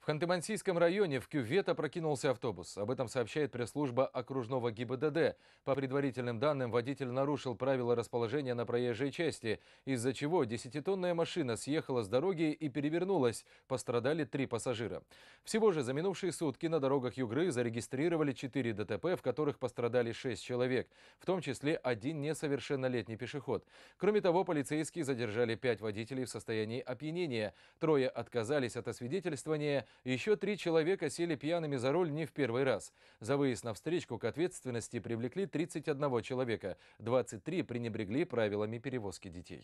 В Ханты-Мансийском районе в кювет опрокинулся автобус. Об этом сообщает пресс-служба окружного ГИБДД. По предварительным данным, водитель нарушил правила расположения на проезжей части, из-за чего десятитонная машина съехала с дороги и перевернулась. Пострадали три пассажира. Всего же за минувшие сутки на дорогах Югры зарегистрировали четыре ДТП, в которых пострадали шесть человек, в том числе один несовершеннолетний пешеход. Кроме того, полицейские задержали пять водителей в состоянии опьянения. Трое отказались от освидетельствования, еще три человека сели пьяными за руль не в первый раз. За выезд на встречку к ответственности привлекли 31 человека, 23 пренебрегли правилами перевозки детей.